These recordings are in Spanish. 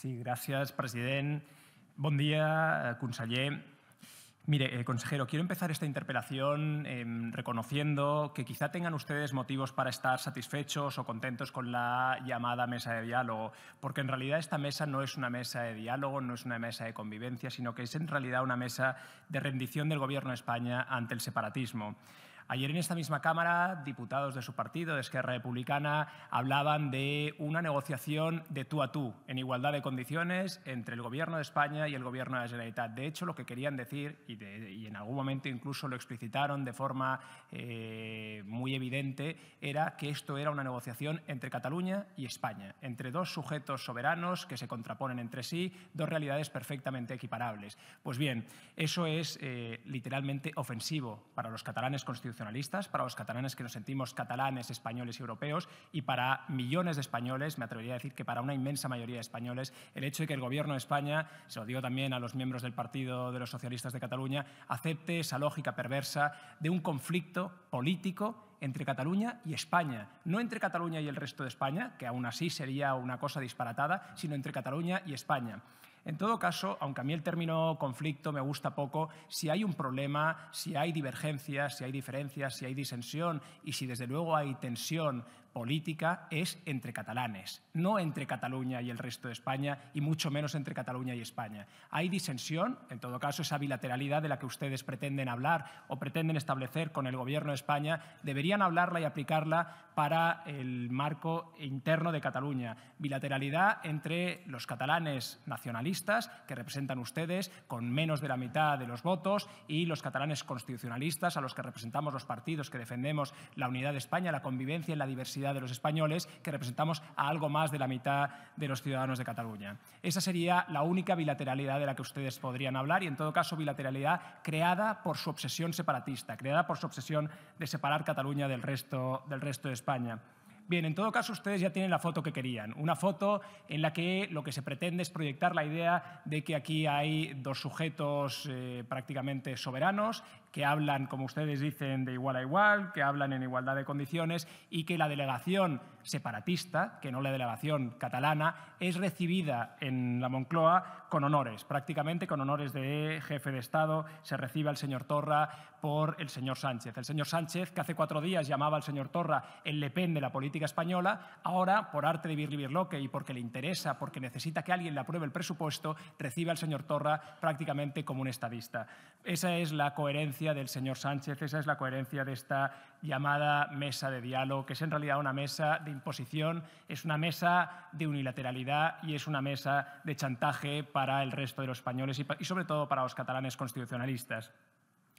Sí, gracias, presidente. Buen día, eh, consejero. Mire, eh, consejero, quiero empezar esta interpelación em, reconociendo que quizá tengan ustedes motivos para estar satisfechos o contentos con la llamada mesa de diálogo, porque en realidad esta mesa no es una mesa de diálogo, no es una mesa de convivencia, sino que es en realidad una mesa de rendición del Gobierno de España ante el separatismo. Ayer en esta misma Cámara, diputados de su partido, de Esquerra Republicana, hablaban de una negociación de tú a tú, en igualdad de condiciones, entre el Gobierno de España y el Gobierno de la Generalitat. De hecho, lo que querían decir, y, en algún momento incluso lo explicitaron de forma eh, muy evidente, era que esto era una negociación entre Cataluña y España, entre dos sujetos soberanos que se contraponen entre sí, dos realidades perfectamente equiparables. Pues bien, eso es eh, literalmente ofensivo para los catalanes constitucionales nacionalistas, para los catalanes que nos sentimos catalanes, españoles y europeos, y para millones de españoles, me atrevería a decir que para una inmensa mayoría de españoles, el hecho de que el Gobierno de España, se lo digo también a los miembros del Partido de los Socialistas de Cataluña, acepte esa lógica perversa de un conflicto político entre Cataluña y España, no entre Cataluña y el resto de España, que aún así sería una cosa disparatada, sino entre Cataluña y España. En todo caso, aunque a mí el término conflicto me gusta poco, si hay un problema, si hay divergencias, si hay diferencias, si hay disensión y si desde luego hay tensión política es entre catalanes, no entre Cataluña y el resto de España, y mucho menos entre Cataluña y España. Hay disensión, en todo caso, esa bilateralidad de la que ustedes pretenden hablar o pretenden establecer con el Gobierno de España, deberían hablarla y aplicarla para el marco interno de Cataluña. Bilateralidad entre los catalanes nacionalistas, que representan ustedes con menos de la mitad de los votos, y los catalanes constitucionalistas, a los que representamos los partidos que defendemos la unidad de España, la convivencia y la diversidad de los españoles, que representamos a algo más de la mitad de los ciudadanos de Cataluña. Esa sería la única bilateralidad de la que ustedes podrían hablar y, en todo caso, bilateralidad creada por su obsesión separatista, creada por su obsesión de separar Cataluña del resto, del resto de España. Bien, en todo caso, ustedes ya tienen la foto que querían. Una foto en la que lo que se pretende es proyectar la idea de que aquí hay dos sujetos eh, prácticamente soberanos que hablan, como ustedes dicen, de igual a igual, que hablan en igualdad de condiciones y que la delegación separatista, que no la delegación catalana, es recibida en la Moncloa con honores, prácticamente con honores de jefe de Estado. Se recibe al señor Torra por el señor Sánchez. El señor Sánchez, que hace cuatro días llamaba al señor Torra el Le Pen de la política española, ahora, por arte de vivir y porque le interesa, porque necesita que alguien le apruebe el presupuesto, recibe al señor Torra prácticamente como un estadista. Esa es la coherencia del señor Sánchez, esa es la coherencia de esta llamada mesa de diálogo, que es en realidad una mesa de imposición, es una mesa de unilateralidad y es una mesa de chantaje para el resto de los españoles y sobre todo para los catalanes constitucionalistas.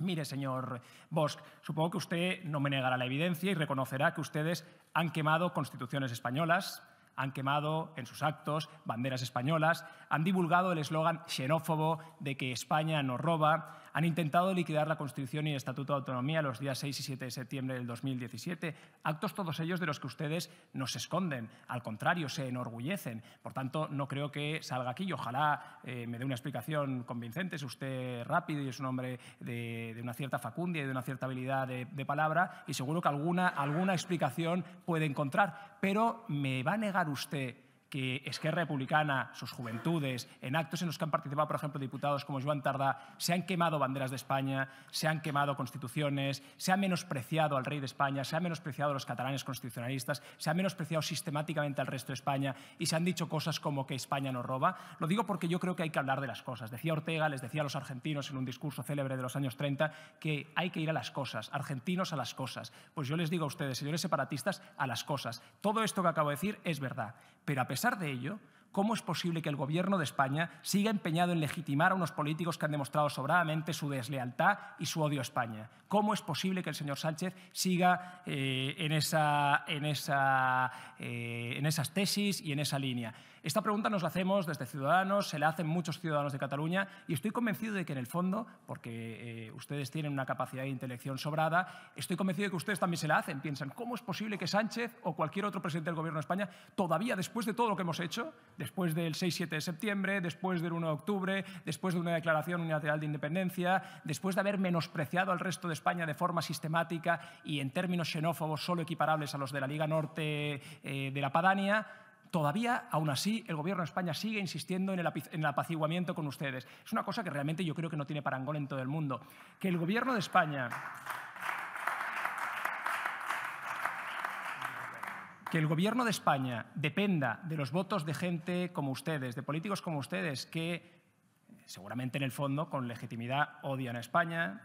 Mire, señor Bosch, supongo que usted no me negará la evidencia y reconocerá que ustedes han quemado constituciones españolas, han quemado en sus actos banderas españolas, han divulgado el eslogan xenófobo de que España nos roba, han intentado liquidar la Constitución y el Estatuto de Autonomía los días 6 y 7 de septiembre del 2017, actos todos ellos de los que ustedes no se esconden, al contrario, se enorgullecen. Por tanto, no creo que salga aquí y ojalá eh, me dé una explicación convincente, es usted rápido y es un hombre de, una cierta facundia y de una cierta habilidad de, de palabra y seguro que alguna, alguna explicación puede encontrar, pero me va a negar usar usted que Esquerra Republicana, sus juventudes, en actos en los que han participado, por ejemplo, diputados como Joan Tardá, se han quemado banderas de España, se han quemado constituciones, se ha menospreciado al rey de España, se ha menospreciado a los catalanes constitucionalistas, se ha menospreciado sistemáticamente al resto de España y se han dicho cosas como que España nos roba. Lo digo porque yo creo que hay que hablar de las cosas. Decía Ortega, les decía a los argentinos en un discurso célebre de los años 30, que hay que ir a las cosas, argentinos a las cosas. Pues yo les digo a ustedes, señores separatistas, a las cosas. Todo esto que acabo de decir es verdad, pero a pesar pesar de ello, ¿cómo es posible que el Gobierno de España siga empeñado en legitimar a unos políticos que han demostrado sobradamente su deslealtad y su odio a España? ¿Cómo es posible que el señor Sánchez siga eh, en, esa, en, esa, eh, en esas tesis y en esa línea? Esta pregunta nos la hacemos desde Ciudadanos, se la hacen muchos ciudadanos de Cataluña y estoy convencido de que en el fondo, porque eh, ustedes tienen una capacidad de intelección sobrada, estoy convencido de que ustedes también se la hacen. Piensan, ¿cómo es posible que Sánchez o cualquier otro presidente del Gobierno de España, todavía después de todo lo que hemos hecho, después del 6-7 de septiembre, después del 1 de octubre, después de una declaración unilateral de independencia, después de haber menospreciado al resto de España de forma sistemática y en términos xenófobos solo equiparables a los de la Liga Norte eh, de la Padania, Todavía, aún así, el Gobierno de España sigue insistiendo en el, apaciguamiento con ustedes. Es una cosa que realmente yo creo que no tiene parangón en todo el mundo. Que el Gobierno de España... que el gobierno de España dependa de los votos de gente como ustedes, de políticos como ustedes, que seguramente en el fondo con legitimidad odian a España,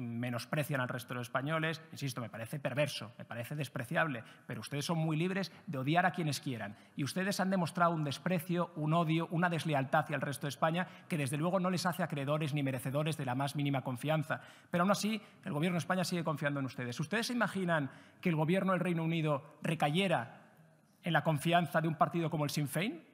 menosprecian al resto de españoles. Insisto, me parece perverso, me parece despreciable, pero ustedes son muy libres de odiar a quienes quieran. Y ustedes han demostrado un desprecio, un odio, una deslealtad hacia el resto de España que desde luego no les hace acreedores ni merecedores de la más mínima confianza. Pero aún así, el Gobierno de España sigue confiando en ustedes. ¿Ustedes se imaginan que el Gobierno del Reino Unido recayera en la confianza de un partido como el Sinn Féin?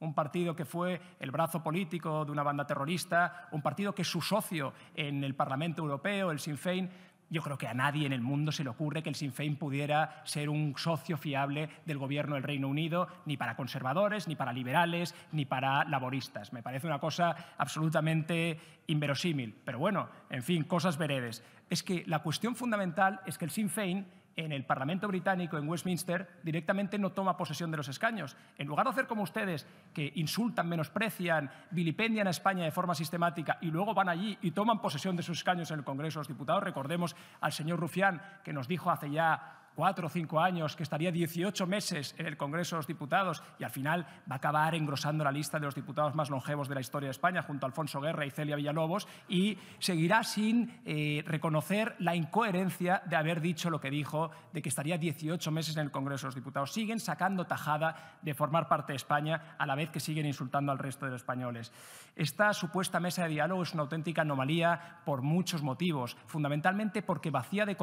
Un partido que fue el brazo político de una banda terrorista, un partido que es su socio en el Parlamento Europeo, el Sinn Féin. Yo creo que a nadie en el mundo se le ocurre que el Sinn Féin pudiera ser un socio fiable del gobierno del Reino Unido, ni para conservadores, ni para liberales, ni para laboristas. Me parece una cosa absolutamente inverosímil. Pero bueno, en fin, cosas veredes. Es que la cuestión fundamental es que el Sinn Féin en el Parlamento británico, en Westminster, directamente no toma posesión de los escaños. En lugar de hacer como ustedes, que insultan, menosprecian, vilipendian a España de forma sistemática y luego van allí y toman posesión de sus escaños en el Congreso, de los diputados, recordemos al señor Rufián, que nos dijo hace ya cuatro o cinco años, que estaría 18 meses en el Congreso de los Diputados y al final va a acabar engrosando la lista de los diputados más longevos de la historia de España, junto a Alfonso Guerra y Celia Villalobos, y seguirá sin eh, reconocer la incoherencia de haber dicho lo que dijo, de que estaría 18 meses en el Congreso de los Diputados. Siguen sacando tajada de formar parte de España a la vez que siguen insultando al resto de los españoles. Esta supuesta mesa de diálogo es una auténtica anomalía por muchos motivos, fundamentalmente porque vacía de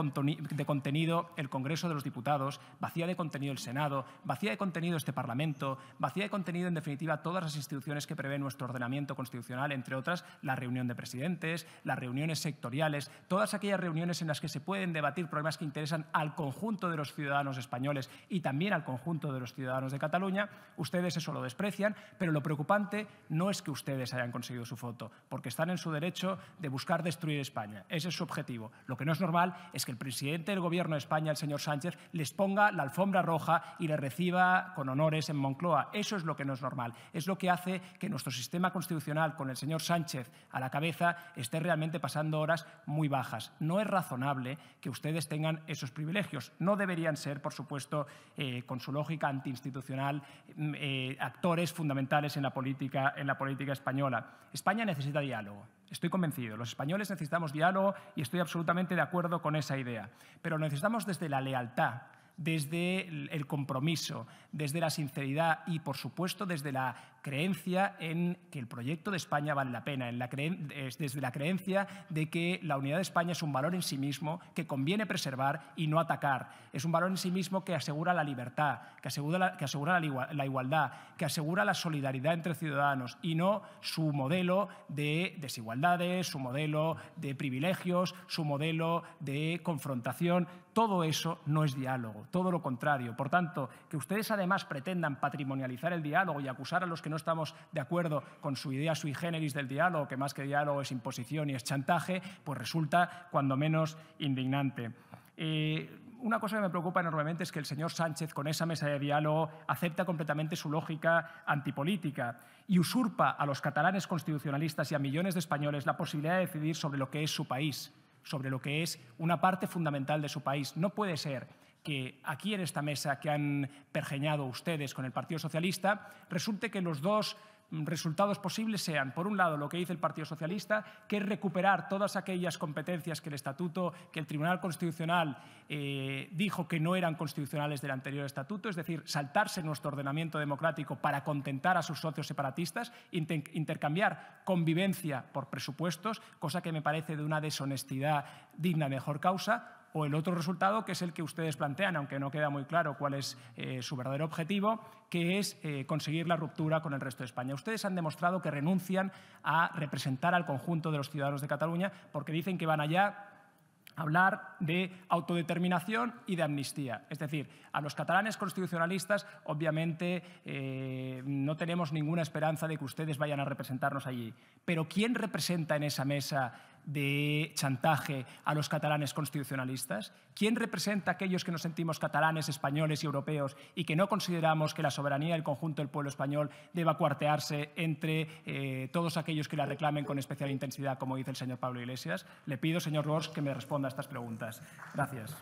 contenido el Congreso de los Diputados, vacía de contenido el Senado, vacía de contenido este Parlamento, vacía de contenido, en definitiva, todas las instituciones que prevé nuestro ordenamiento constitucional, entre otras la reunión de presidentes, las reuniones sectoriales, todas aquellas reuniones en las que se pueden debatir problemas que interesan al conjunto de los ciudadanos españoles y también al conjunto de los ciudadanos de Cataluña. Ustedes eso lo desprecian, pero lo preocupante no es que ustedes hayan conseguido su foto, porque están en su derecho de buscar destruir España. Ese es su objetivo. Lo que no es normal es que el presidente del Gobierno de España, el señor Sánchez les ponga la alfombra roja y les reciba con honores en Moncloa. Eso es lo que no es normal. Es lo que hace que nuestro sistema constitucional, con el señor Sánchez a la cabeza, esté realmente pasando horas muy bajas. No es razonable que ustedes tengan esos privilegios. No deberían ser, por supuesto, eh, con su lógica antiinstitucional, mm, eh, actores fundamentales en la política, en la política española. España necesita diálogo. Estoy convencido, los españoles necesitamos diálogo y estoy absolutamente de acuerdo con esa idea, pero lo necesitamos desde la lealtad, desde el compromiso, desde la sinceridad y, por supuesto, desde la creencia en que el proyecto de España vale la pena, en la desde la creencia de que la unidad de España es un valor en sí mismo que conviene preservar y no atacar. Es un valor en sí mismo que asegura la libertad, que asegura la, que asegura la, la igualdad, que asegura la solidaridad entre ciudadanos y no su modelo de desigualdades, su modelo de privilegios, su modelo de confrontación. Todo eso no es diálogo, todo lo contrario. Por tanto, que ustedes además pretendan patrimonializar el diálogo y acusar a los que no no estamos de acuerdo con su idea sui generis del diálogo, que más que diálogo es imposición y es chantaje, pues resulta cuando menos indignante. Eh, una cosa que me preocupa enormemente es que el señor Sánchez, con esa mesa de diálogo, acepta completamente su lógica antipolítica y usurpa a los catalanes constitucionalistas y a millones de españoles la posibilidad de decidir sobre lo que es su país, sobre lo que es una parte fundamental de su país. No puede ser que aquí en esta mesa que han pergeñado ustedes con el Partido Socialista, resulte que los dos resultados posibles sean, por un lado, lo que dice el Partido Socialista, que es recuperar todas aquellas competencias que el Estatuto, que el Tribunal Constitucional eh, dijo que no eran constitucionales del anterior Estatuto, es decir, saltarse nuestro ordenamiento democrático para contentar a sus socios separatistas, intercambiar convivencia por presupuestos, cosa que me parece de una deshonestidad digna de mejor causa, o el otro resultado que es el que ustedes plantean, aunque no queda muy claro cuál es eh, su verdadero objetivo, que es eh, conseguir la ruptura con el resto de España. Ustedes han demostrado que renuncian a representar al conjunto de los ciudadanos de Cataluña porque dicen que van allá a hablar de autodeterminación y de amnistía. Es decir, a los catalanes constitucionalistas obviamente eh, no tenemos ninguna esperanza de que ustedes vayan a representarnos allí. Pero ¿quién representa en esa mesa de chantaje a los catalanes constitucionalistas? ¿Quién representa a aquellos que nos sentimos catalanes, españoles y europeos y que no consideramos que la soberanía del conjunto del pueblo español deba cuartearse entre eh, todos aquellos que la reclamen con especial intensidad, como dice el señor Pablo Iglesias? Le pido, señor Ross, que me responda a estas preguntas. Gracias.